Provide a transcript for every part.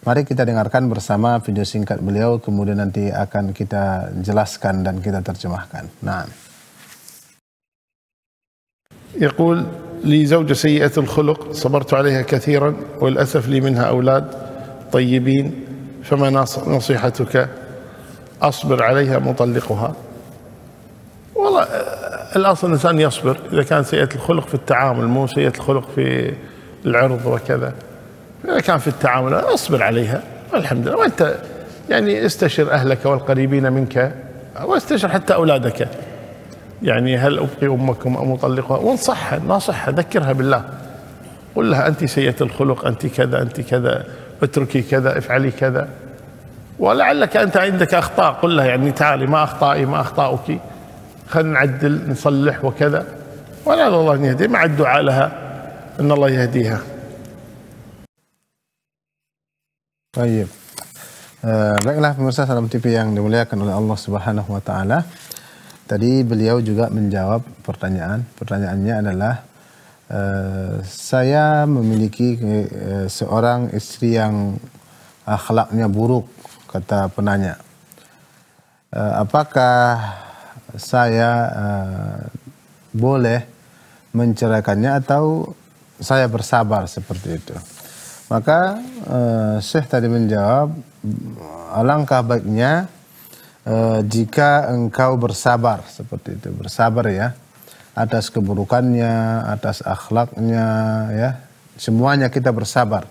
Mari kita dengarkan bersama video singkat beliau, kemudian nanti akan kita jelaskan dan kita terjemahkan. Nah. يقول لي زوجة سيئة الخلق صبرت عليها كثيرا والأسف لي منها أولاد طيبين فما نصيحتك أصبر عليها مطلقها والله الأصل الإنسان يصبر إذا كان سيئة الخلق في التعامل مو سيئة الخلق في العرض وكذا إذا كان في التعامل اصبر عليها والحمد لله وأنت يعني استشر أهلك والقريبين منك واستشر حتى أولادك يعني هل أبقي أمكم أم أطلقها وانصحها ناصحها ذكرها بالله قل لها أنت سيئة الخلق أنت كذا أنت كذا اتركي كذا افعلي كذا ولعلك أنت عندك أخطاء قل لها يعني تعالي ما أخطائي ما أخطاؤك خلينا نعدل نصلح وكذا ولعل الله أن يهدي مع الدعاء لها أن الله يهديها Baik. Uh, baiklah pemirsa Salam TV yang dimuliakan oleh Allah Subhanahu wa taala. Tadi beliau juga menjawab pertanyaan. Pertanyaannya adalah uh, saya memiliki uh, seorang istri yang akhlaknya buruk kata penanya. Uh, apakah saya uh, boleh menceraikannya atau saya bersabar seperti itu? Maka uh, Syekh tadi menjawab, alangkah baiknya uh, jika engkau bersabar seperti itu, bersabar ya atas keburukannya, atas akhlaknya, ya semuanya kita bersabar.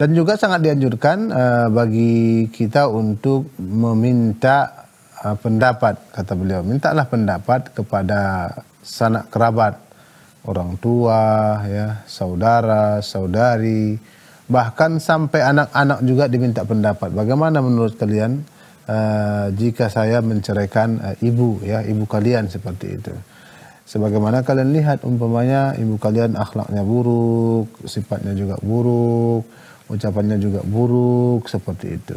Dan juga sangat dianjurkan uh, bagi kita untuk meminta uh, pendapat, kata beliau, mintalah pendapat kepada sanak kerabat orang tua, ya, saudara, saudari, bahkan sampai anak-anak juga diminta pendapat. Bagaimana menurut kalian uh, jika saya menceraikan uh, ibu, ya, ibu kalian seperti itu? Sebagaimana kalian lihat umpamanya ibu kalian akhlaknya buruk, sifatnya juga buruk, ucapannya juga buruk seperti itu.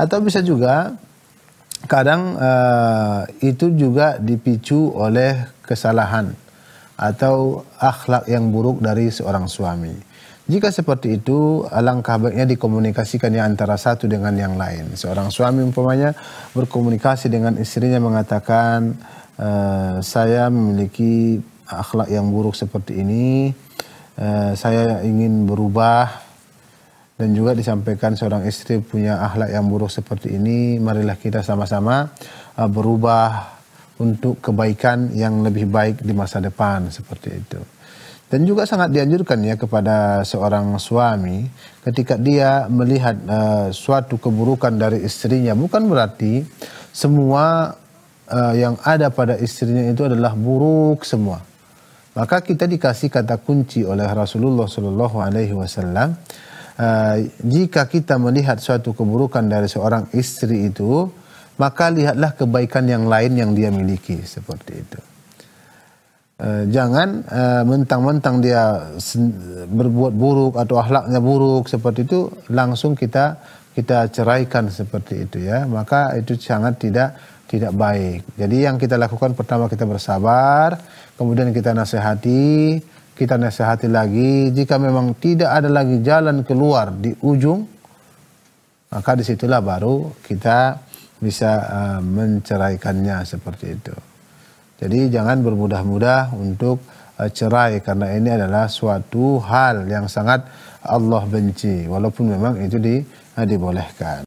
Atau bisa juga kadang uh, itu juga dipicu oleh kesalahan atau akhlak yang buruk dari seorang suami. Jika seperti itu, alangkah baiknya dikomunikasikannya antara satu dengan yang lain. Seorang suami umpamanya berkomunikasi dengan istrinya mengatakan, e, saya memiliki akhlak yang buruk seperti ini, e, saya ingin berubah, dan juga disampaikan seorang istri punya akhlak yang buruk seperti ini, marilah kita sama-sama eh, berubah untuk kebaikan yang lebih baik di masa depan seperti itu. Dan juga sangat dianjurkan ya kepada seorang suami ketika dia melihat uh, suatu keburukan dari istrinya bukan berarti semua uh, yang ada pada istrinya itu adalah buruk semua. Maka kita dikasih kata kunci oleh Rasulullah Shallallahu Alaihi Wasallam. Uh, jika kita melihat suatu keburukan dari seorang istri itu, maka lihatlah kebaikan yang lain yang dia miliki seperti itu. Eh, jangan eh, mentang-mentang dia berbuat buruk atau akhlaknya buruk seperti itu langsung kita kita ceraikan seperti itu ya maka itu sangat tidak tidak baik jadi yang kita lakukan pertama kita bersabar kemudian kita nasihati kita nasihati lagi jika memang tidak ada lagi jalan keluar di ujung maka disitulah baru kita bisa uh, menceraikannya seperti itu. Jadi jangan bermudah-mudah untuk uh, cerai karena ini adalah suatu hal yang sangat Allah benci walaupun memang itu di, uh, dibolehkan.